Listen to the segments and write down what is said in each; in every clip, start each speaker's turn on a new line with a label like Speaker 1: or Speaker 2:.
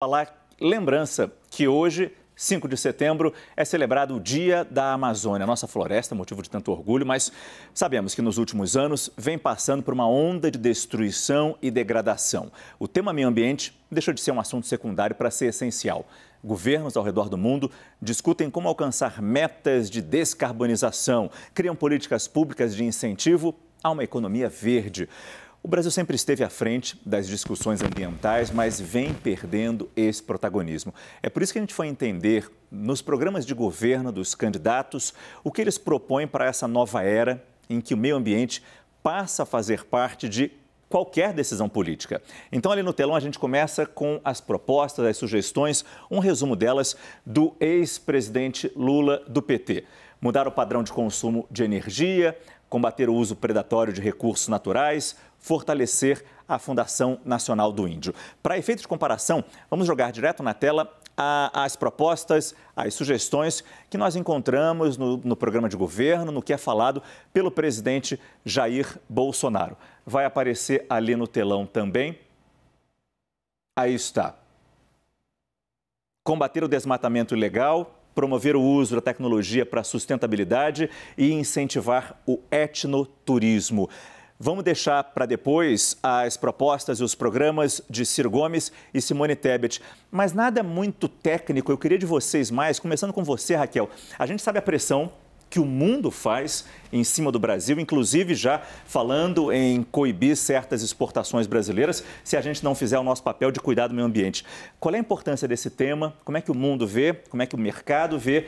Speaker 1: falar lembrança que hoje, 5 de setembro, é celebrado o Dia da Amazônia, nossa floresta, motivo de tanto orgulho, mas sabemos que nos últimos anos vem passando por uma onda de destruição e degradação. O tema meio ambiente deixou de ser um assunto secundário para ser essencial. Governos ao redor do mundo discutem como alcançar metas de descarbonização, criam políticas públicas de incentivo a uma economia verde. O Brasil sempre esteve à frente das discussões ambientais, mas vem perdendo esse protagonismo. É por isso que a gente foi entender nos programas de governo dos candidatos o que eles propõem para essa nova era em que o meio ambiente passa a fazer parte de qualquer decisão política. Então, ali no telão, a gente começa com as propostas, as sugestões, um resumo delas do ex-presidente Lula do PT. Mudar o padrão de consumo de energia, combater o uso predatório de recursos naturais, fortalecer a Fundação Nacional do Índio. Para efeito de comparação, vamos jogar direto na tela as propostas, as sugestões que nós encontramos no, no, programa de governo, no que é falado pelo presidente Jair Bolsonaro. Vai aparecer ali no telão também. Aí está. Combater o desmatamento ilegal, promover o uso da tecnologia para sustentabilidade e incentivar o etnoturismo. Vamos deixar para depois as propostas e os programas de Ciro Gomes e Simone Tebet. Mas nada muito técnico, eu queria de vocês mais, começando com você, Raquel. A gente sabe a pressão que o mundo faz em cima do Brasil, inclusive já falando em coibir certas exportações brasileiras, se a gente não fizer o nosso papel de cuidar do meio ambiente. Qual é a importância desse tema? Como é que o mundo vê? Como é que o mercado vê?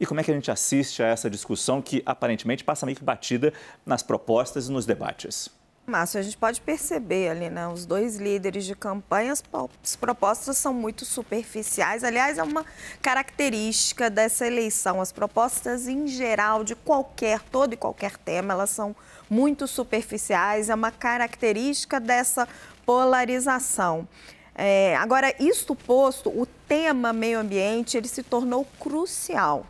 Speaker 1: E como é que a gente assiste a essa discussão que aparentemente passa meio que batida nas propostas e nos debates?
Speaker 2: Márcio, a gente pode perceber ali, né? Os dois líderes de campanha, as propostas são muito superficiais. Aliás, é uma característica dessa eleição. As propostas, em geral, de qualquer, todo e qualquer tema, elas são muito superficiais. É uma característica dessa polarização. É, agora, isto posto, o tema meio ambiente ele se tornou crucial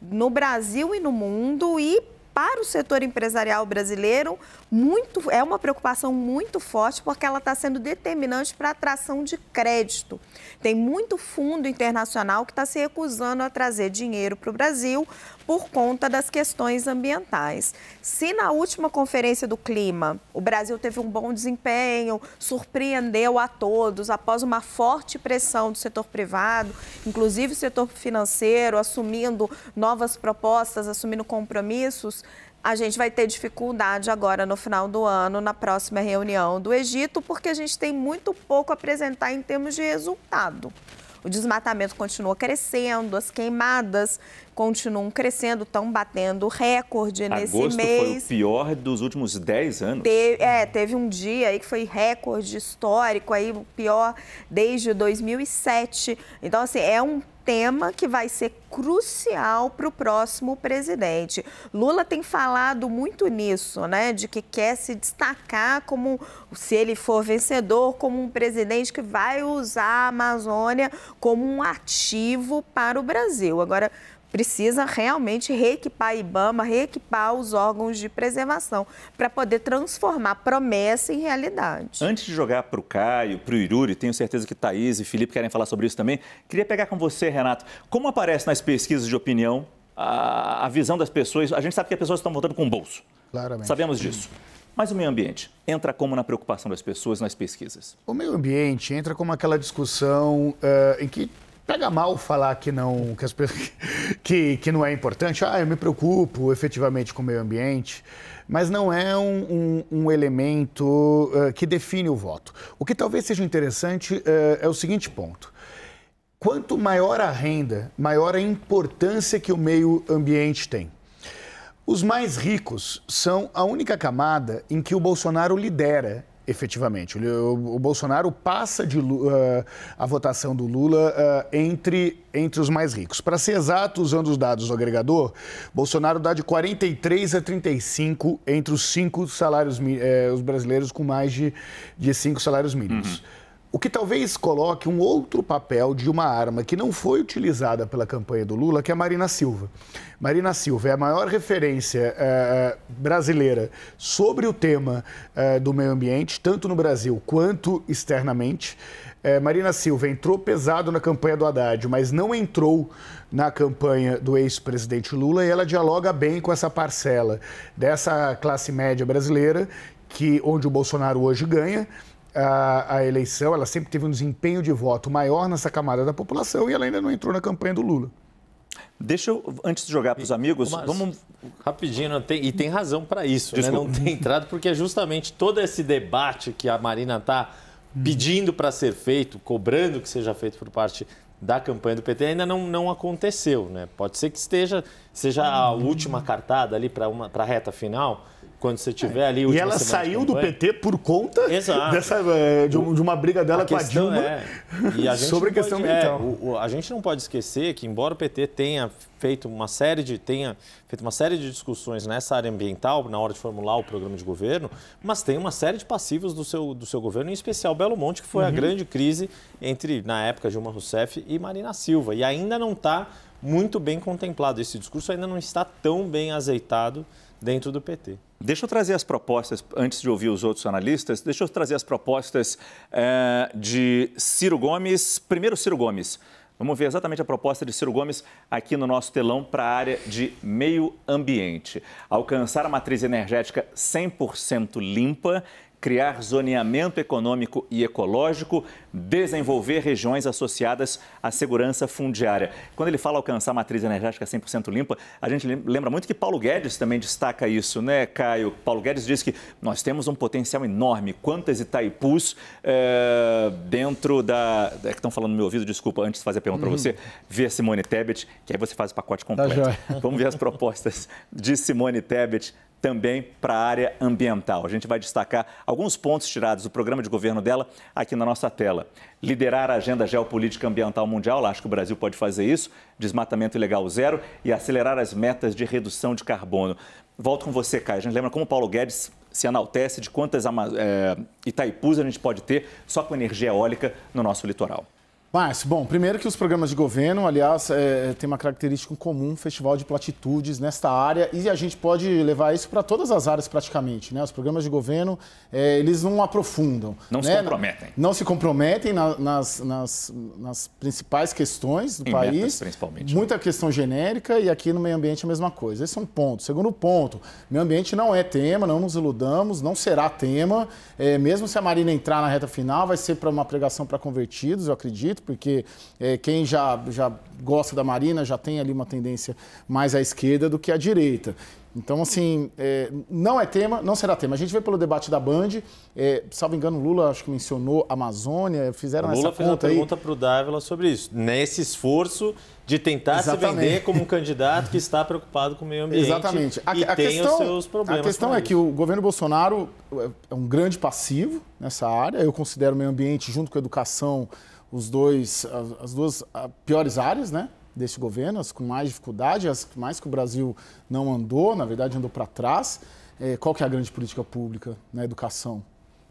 Speaker 2: no Brasil e no mundo e para o setor empresarial brasileiro muito, é uma preocupação muito forte porque ela está sendo determinante para a atração de crédito. Tem muito fundo internacional que está se recusando a trazer dinheiro para o Brasil por conta das questões ambientais. Se na última conferência do clima o Brasil teve um bom desempenho, surpreendeu a todos após uma forte pressão do setor privado, inclusive o setor financeiro, assumindo novas propostas, assumindo compromissos, a gente vai ter dificuldade agora no final do ano, na próxima reunião do Egito, porque a gente tem muito pouco a apresentar em termos de resultado. O desmatamento continua crescendo, as queimadas continuam crescendo, estão batendo recorde nesse Agosto mês. Foi o
Speaker 1: pior dos últimos 10 anos.
Speaker 2: é, teve um dia aí que foi recorde histórico, aí o pior desde 2007. Então, assim, é um tema que vai ser crucial para o próximo presidente. Lula tem falado muito nisso, né? De que quer se destacar como, se ele for vencedor, como um presidente que vai usar a Amazônia como um ativo para o Brasil. Agora, precisa realmente reequipar a IBAMA, reequipar os órgãos de preservação, para poder transformar promessa em realidade.
Speaker 1: Antes de jogar para o Caio, para o Iruri, tenho certeza que Thaís e Felipe querem falar sobre isso também. Queria pegar com você, Renato, como aparece nas pesquisas de opinião a, a visão das pessoas? A gente sabe que as pessoas estão votando com o bolso. Claramente. Sabemos disso. Mas o meio ambiente entra como na preocupação das pessoas nas pesquisas?
Speaker 3: O meio ambiente entra como aquela discussão uh, em que pega mal falar que não que, as, que, que não é importante. Ah, eu me preocupo efetivamente com o meio ambiente, mas não é um, um, um elemento uh, que define o voto. O que talvez seja interessante uh, é o seguinte ponto. Quanto maior a renda, maior a importância que o meio ambiente tem. Os mais ricos são a única camada em que o Bolsonaro lidera efetivamente. O, o Bolsonaro passa de, uh, a votação do Lula uh, entre, entre os mais ricos. Para ser exato, usando os dados do agregador, Bolsonaro dá de 43 a 35 entre os cinco salários eh, os brasileiros com mais de, de cinco salários mínimos. Uhum. O que talvez coloque um outro papel de uma arma que não foi utilizada pela campanha do Lula, que é a Marina Silva. Marina Silva é a maior referência eh, eh, brasileira sobre o tema eh, do meio ambiente, tanto no Brasil quanto externamente. Marina Silva entrou pesado na campanha do Haddad, mas não entrou na campanha do ex-presidente Lula e ela dialoga bem com essa parcela dessa classe média brasileira que onde o Bolsonaro hoje ganha a, a, eleição, ela sempre teve um desempenho de voto maior nessa camada da população e
Speaker 1: ela ainda não entrou na campanha do Lula. Deixa eu, antes de jogar para os amigos, Mas, vamos.
Speaker 4: Rapidinho, tem, e tem razão para isso, né? não tem entrado, porque é justamente todo esse debate que a Marina está pedindo para ser feito, cobrando que seja feito por parte da campanha do PT ainda não, não aconteceu, né? Pode ser que esteja seja a última cartada ali para uma para reta final, quando você tiver ali o E ela saiu do PT
Speaker 3: por conta dessa, eh, de, um, de uma briga dela a com a Dilma é, e a sobre a questão pode, é,
Speaker 4: o, a gente não pode esquecer que, embora o PT tenha feito uma série de tenha feito uma série de discussões nessa área ambiental na hora de formular o programa de governo, mas tem uma série de passivos do seu, do seu governo, em especial Belo Monte, que foi uhum. a grande crise entre, na época, Dilma Rousseff e Marina Silva. E ainda não está muito bem contemplado. Esse discurso ainda não está tão bem azeitado dentro do PT.
Speaker 1: Deixa eu trazer as propostas, antes de ouvir os outros analistas, deixa eu trazer as propostas é, de Ciro Gomes. Primeiro, Ciro Gomes. Vamos ver exatamente a proposta de Ciro Gomes aqui no nosso telão para a área de meio ambiente. Alcançar a matriz energética 100% limpa criar zoneamento econômico e ecológico, desenvolver regiões associadas à segurança fundiária. Quando ele fala alcançar a matriz energética 100% limpa, a gente lembra muito que Paulo Guedes também destaca isso, né, Caio? Paulo Guedes diz que nós temos um potencial enorme, quantas Itaipus é, dentro da... É que estão falando no meu ouvido, desculpa, antes de fazer a pergunta uhum. para você, vê Simone Tebet, que aí você faz o pacote tá completo. Tá Vamos ver as propostas de Simone Tebet também para a área ambiental. A gente vai destacar alguns pontos tirados do programa de governo dela aqui na nossa tela. Liderar a agenda geopolítica ambiental mundial, acho que o Brasil pode fazer isso, desmatamento ilegal zero e acelerar as metas de redução de carbono. Volto com você, Caio. A gente lembra como Paulo Guedes se enaltece de quantas é, Itaipus a gente pode ter só com energia eólica no nosso litoral.
Speaker 5: Márcio, bom, primeiro que os programas de governo, aliás, é, é tem uma característica comum, um festival de platitudes nesta área, e a gente pode levar isso para todas as áreas praticamente, né? Os programas de governo, é, eles não aprofundam. Não né? se comprometem. Não, não se comprometem na, nas, nas, nas, principais questões do em país. Metas, principalmente. Muita né? questão genérica e aqui no meio ambiente a mesma coisa. Esse é um ponto. Segundo ponto, meio ambiente não é tema, não nos iludamos, não será tema. É, mesmo se a Marina entrar na reta final, vai ser para uma pregação para convertidos, eu acredito porque é, quem já, já gosta da Marina já tem ali uma tendência mais à esquerda do que à direita. Então, assim, é, não é tema, não será tema. A gente vê pelo debate da Band, é, salvo engano, Lula acho que mencionou Amazônia, fizeram Lula essa fez uma aí. pergunta
Speaker 4: para o Dávila sobre isso. Nesse esforço de tentar Exatamente. se vender como um candidato que está preocupado com o meio ambiente Exatamente. A, e a tem questão, os seus problemas. A questão é isso.
Speaker 5: que o governo Bolsonaro é, é um grande passivo nessa área. Eu considero o meio ambiente, junto com a educação, os dois, as duas ah, piores áreas, né? deste governo, as com mais dificuldade, as mais que o Brasil não andou, na verdade andou para trás. É, qual que é a grande política pública na educação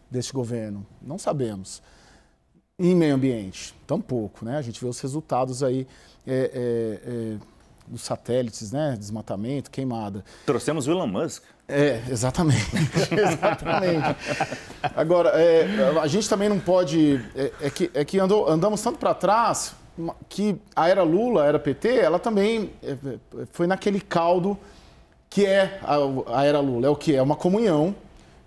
Speaker 5: deste governo? Não sabemos. Em meio ambiente, tampouco, né? A gente vê os resultados aí é, é, é dos satélites, né? Desmatamento, queimada. Trouxemos o Elon Musk. É, exatamente. exatamente. Agora, é, a gente também não pode. É, é que, é que andou, andamos tanto para trás que a era Lula, a era PT, ela também é, é, foi naquele caldo que é a, a era Lula. É o que? É uma comunhão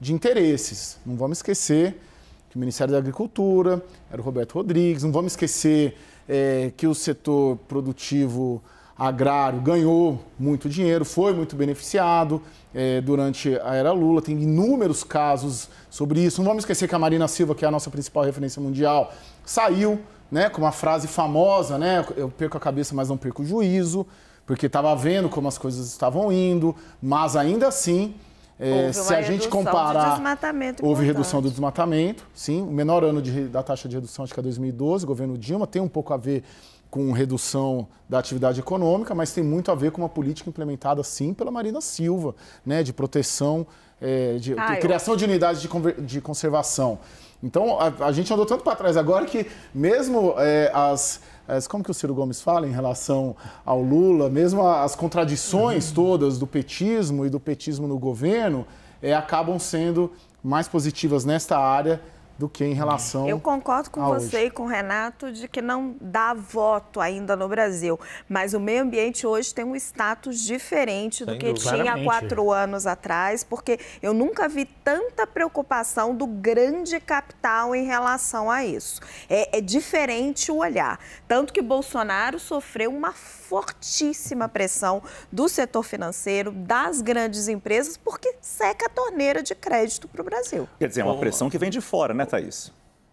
Speaker 5: de interesses. Não vamos esquecer que o Ministério da Agricultura era o Roberto Rodrigues, não vamos esquecer é, que o setor produtivo agrário ganhou muito dinheiro, foi muito beneficiado é, durante a era Lula. Tem inúmeros casos sobre isso. Não vamos esquecer que a Marina Silva, que é a nossa principal referência mundial, saiu né, com uma frase famosa, né? Eu perco a cabeça, mas não perco o juízo, porque estava vendo como as coisas estavam indo, mas ainda assim. É, se a gente comparar,
Speaker 2: houve redução
Speaker 5: do desmatamento, sim. O menor ano de, da taxa de redução, acho que é 2012, governo Dilma, tem um pouco a ver com redução da atividade econômica, mas tem muito a ver com uma política implementada sim pela Marina Silva, né, de proteção, é, de, ah, de criação de unidades de, de conservação. Então a, a, gente andou tanto para trás agora que mesmo é, as, as, como que o Ciro Gomes fala em relação ao Lula, mesmo as contradições uhum. todas do petismo e do petismo no governo, é, acabam sendo mais positivas nesta área do que em relação. Eu concordo
Speaker 2: com você hoje. e com o Renato de que não dá voto ainda no Brasil, mas o meio ambiente hoje tem um status diferente Sem do que dúvida. tinha há quatro anos atrás, porque eu nunca vi tanta preocupação do grande capital em relação a isso. É, é diferente o olhar. Tanto que Bolsonaro sofreu uma fortíssima pressão do setor financeiro,
Speaker 6: das grandes empresas, porque seca a torneira de crédito para o Brasil.
Speaker 2: Quer dizer, é uma
Speaker 1: pressão que vem de fora, né? Thaís.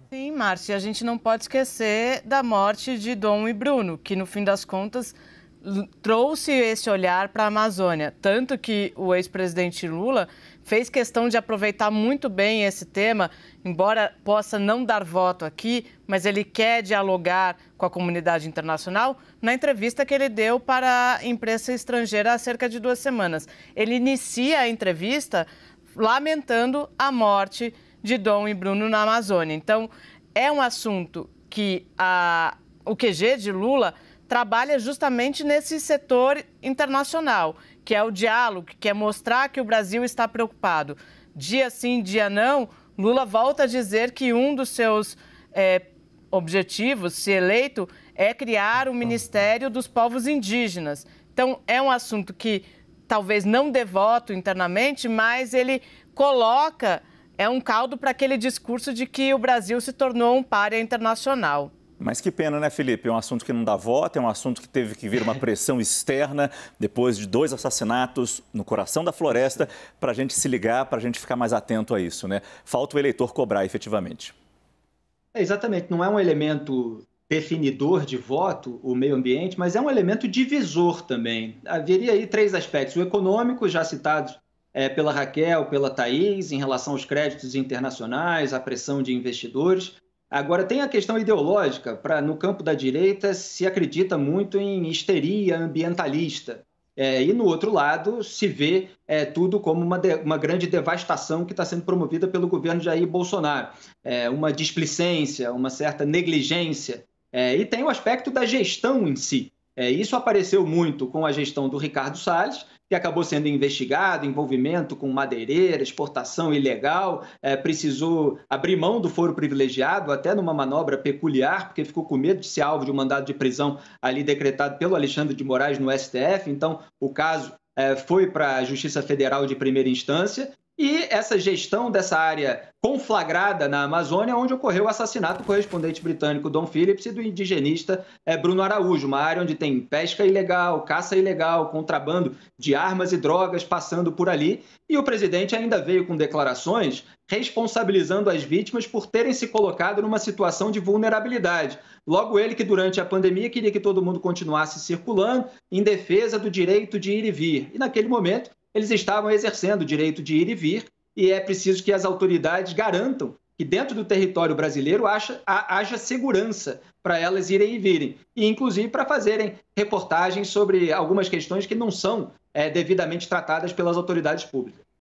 Speaker 6: Sim, Márcia, a gente não pode esquecer da morte de Dom e Bruno, que no fim das contas trouxe esse olhar para a Amazônia. Tanto que o ex-presidente Lula fez questão de aproveitar muito bem esse tema, embora possa não dar voto aqui, mas ele quer dialogar com a comunidade internacional na entrevista que ele deu para a imprensa estrangeira há cerca de duas semanas. Ele inicia a entrevista lamentando a morte de de Dom e Bruno na Amazônia. Então, é um assunto que a, o QG de Lula trabalha justamente nesse setor internacional, que é o diálogo, que é mostrar que o Brasil está preocupado. Dia sim, dia não, Lula volta a dizer que um dos seus é, objetivos, se eleito, é criar o Ministério dos Povos Indígenas. Então, é um assunto que talvez não dê voto internamente, mas ele coloca é um caldo para aquele discurso de que o Brasil se tornou um páreo internacional.
Speaker 1: Mas que pena, né, Felipe? É um assunto que não dá voto, é um assunto que teve que vir uma pressão externa depois de dois assassinatos no coração da floresta para a gente se ligar, para a gente ficar mais atento a isso, né? Falta o eleitor cobrar efetivamente.
Speaker 7: É, exatamente, não é um elemento definidor de voto o meio ambiente, mas é um elemento divisor também. Haveria aí três aspectos: o econômico, já citado é, pela Raquel, pela Thaís, em relação aos créditos internacionais, à pressão de investidores. Agora, tem a questão ideológica. Pra, no campo da direita, se acredita muito em histeria ambientalista. É, e no outro lado, se vê é, tudo como uma, de, uma grande devastação que está sendo promovida pelo governo Jair Bolsonaro. É, uma displicência, uma certa negligência. É, e tem o aspecto da gestão em si. É, isso apareceu muito com a gestão do Ricardo Salles que acabou sendo investigado, envolvimento com madeireira, exportação ilegal, é, precisou abrir mão do foro privilegiado, até numa manobra peculiar, porque ficou com medo de ser alvo de um mandado de prisão ali decretado pelo Alexandre de Moraes no STF. Então, o caso é, foi para a Justiça Federal de primeira instância e essa gestão dessa área conflagrada na Amazônia, onde ocorreu o assassinato do correspondente britânico Dom Phillips e do indigenista eh, Bruno Araújo, uma área onde tem pesca ilegal, caça ilegal, contrabando de armas e drogas passando por ali. E o presidente ainda veio com declarações responsabilizando as vítimas por terem se colocado numa situação de vulnerabilidade. Logo ele que durante a pandemia queria que todo mundo continuasse circulando em defesa do direito de ir e vir. E naquele momento eles estavam exercendo o direito de ir e vir, e é preciso que as autoridades garantam que dentro do território brasileiro haja, haja segurança para elas irem e virem, e inclusive para fazerem reportagens sobre algumas questões que não são é, devidamente tratadas pelas autoridades públicas.